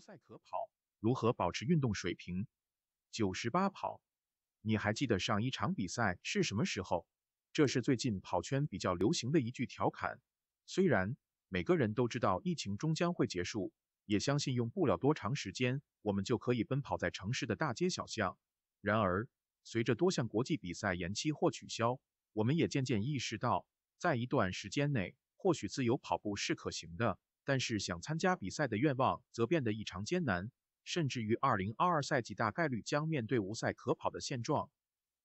赛可跑如何保持运动水平？九十八跑，你还记得上一场比赛是什么时候？这是最近跑圈比较流行的一句调侃。虽然每个人都知道疫情终将会结束，也相信用不了多长时间，我们就可以奔跑在城市的大街小巷。然而，随着多项国际比赛延期或取消，我们也渐渐意识到，在一段时间内，或许自由跑步是可行的。但是，想参加比赛的愿望则变得异常艰难，甚至于2022赛季大概率将面对无赛可跑的现状。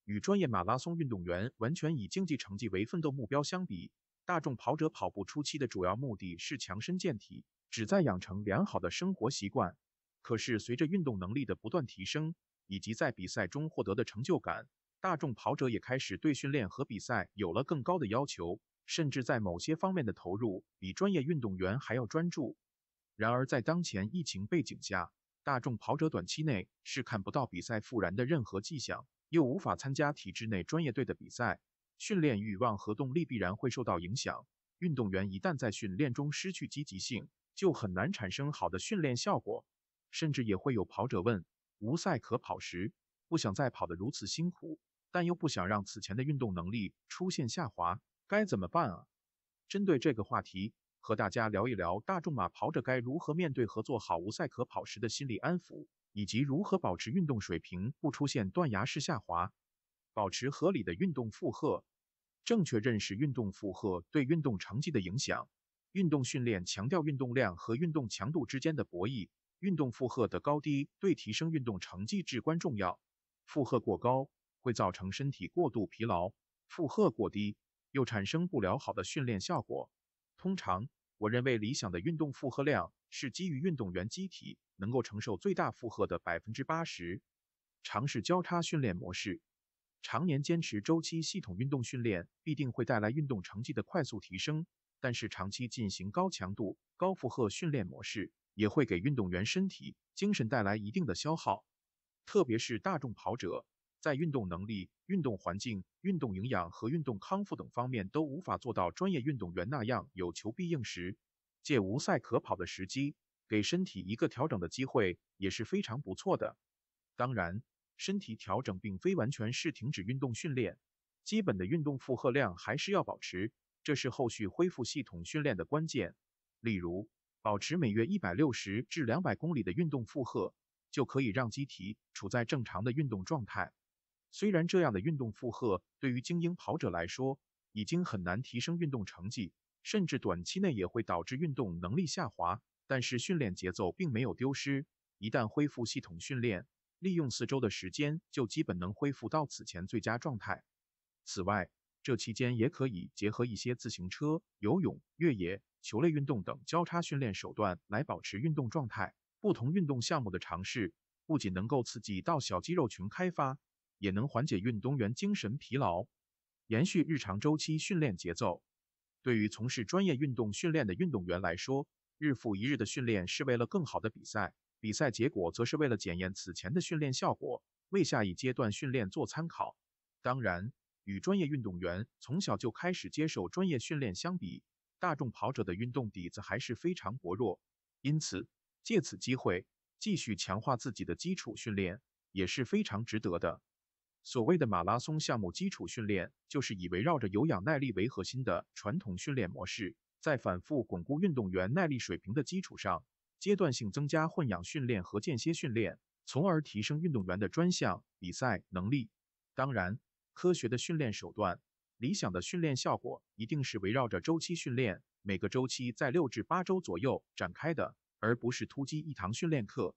与专业马拉松运动员完全以竞技成绩为奋斗目标相比，大众跑者跑步初期的主要目的是强身健体，旨在养成良好的生活习惯。可是，随着运动能力的不断提升，以及在比赛中获得的成就感，大众跑者也开始对训练和比赛有了更高的要求。甚至在某些方面的投入比专业运动员还要专注。然而，在当前疫情背景下，大众跑者短期内是看不到比赛复燃的任何迹象，又无法参加体制内专业队的比赛，训练欲望和动力必然会受到影响。运动员一旦在训练中失去积极性，就很难产生好的训练效果。甚至也会有跑者问：无赛可跑时，不想再跑得如此辛苦，但又不想让此前的运动能力出现下滑。该怎么办啊？针对这个话题，和大家聊一聊大众马跑者该如何面对合作好无赛可跑时的心理安抚，以及如何保持运动水平不出现断崖式下滑，保持合理的运动负荷，正确认识运动负荷对运动成绩的影响。运动训练强调运动量和运动强度之间的博弈，运动负荷的高低对提升运动成绩至关重要。负荷过高会造成身体过度疲劳，负荷过低。又产生不了好的训练效果。通常，我认为理想的运动负荷量是基于运动员机体能够承受最大负荷的百分之八十。尝试交叉训练模式，常年坚持周期系统运动训练，必定会带来运动成绩的快速提升。但是，长期进行高强度、高负荷训练模式，也会给运动员身体、精神带来一定的消耗，特别是大众跑者。在运动能力、运动环境、运动营养和运动康复等方面都无法做到专业运动员那样有求必应时，借无赛可跑的时机，给身体一个调整的机会也是非常不错的。当然，身体调整并非完全是停止运动训练，基本的运动负荷量还是要保持，这是后续恢复系统训练的关键。例如，保持每月一百六十至两百公里的运动负荷，就可以让机体处在正常的运动状态。虽然这样的运动负荷对于精英跑者来说已经很难提升运动成绩，甚至短期内也会导致运动能力下滑，但是训练节奏并没有丢失。一旦恢复系统训练，利用四周的时间就基本能恢复到此前最佳状态。此外，这期间也可以结合一些自行车、游泳、越野、球类运动等交叉训练手段来保持运动状态。不同运动项目的尝试不仅能够刺激到小肌肉群开发。也能缓解运动员精神疲劳，延续日常周期训练节奏。对于从事专业运动训练的运动员来说，日复一日的训练是为了更好的比赛，比赛结果则是为了检验此前的训练效果，为下一阶段训练做参考。当然，与专业运动员从小就开始接受专业训练相比，大众跑者的运动底子还是非常薄弱，因此借此机会继续强化自己的基础训练也是非常值得的。所谓的马拉松项目基础训练，就是以围绕着有氧耐力为核心的传统训练模式，在反复巩固运动员耐力水平的基础上，阶段性增加混氧训练和间歇训练，从而提升运动员的专项比赛能力。当然，科学的训练手段，理想的训练效果，一定是围绕着周期训练，每个周期在六至八周左右展开的，而不是突击一堂训练课。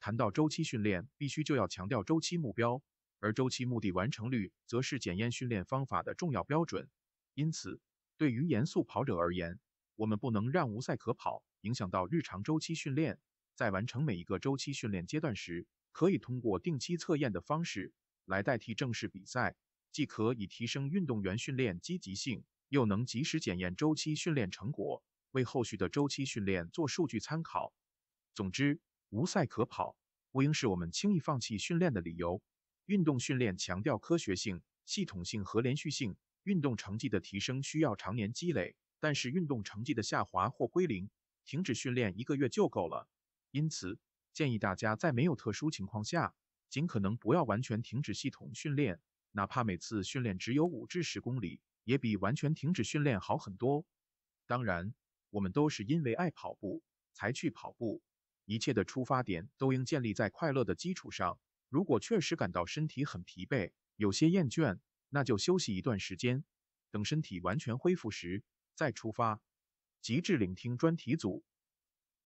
谈到周期训练，必须就要强调周期目标。而周期目的完成率则是检验训练方法的重要标准。因此，对于严肃跑者而言，我们不能让无赛可跑影响到日常周期训练。在完成每一个周期训练阶段时，可以通过定期测验的方式来代替正式比赛，既可以提升运动员训练积极性，又能及时检验周期训练成果，为后续的周期训练做数据参考。总之，无赛可跑不应是我们轻易放弃训练的理由。运动训练强调科学性、系统性和连续性。运动成绩的提升需要常年积累，但是运动成绩的下滑或归零，停止训练一个月就够了。因此，建议大家在没有特殊情况下，尽可能不要完全停止系统训练，哪怕每次训练只有五至十公里，也比完全停止训练好很多。当然，我们都是因为爱跑步才去跑步，一切的出发点都应建立在快乐的基础上。如果确实感到身体很疲惫，有些厌倦，那就休息一段时间，等身体完全恢复时再出发。极致聆听专题组。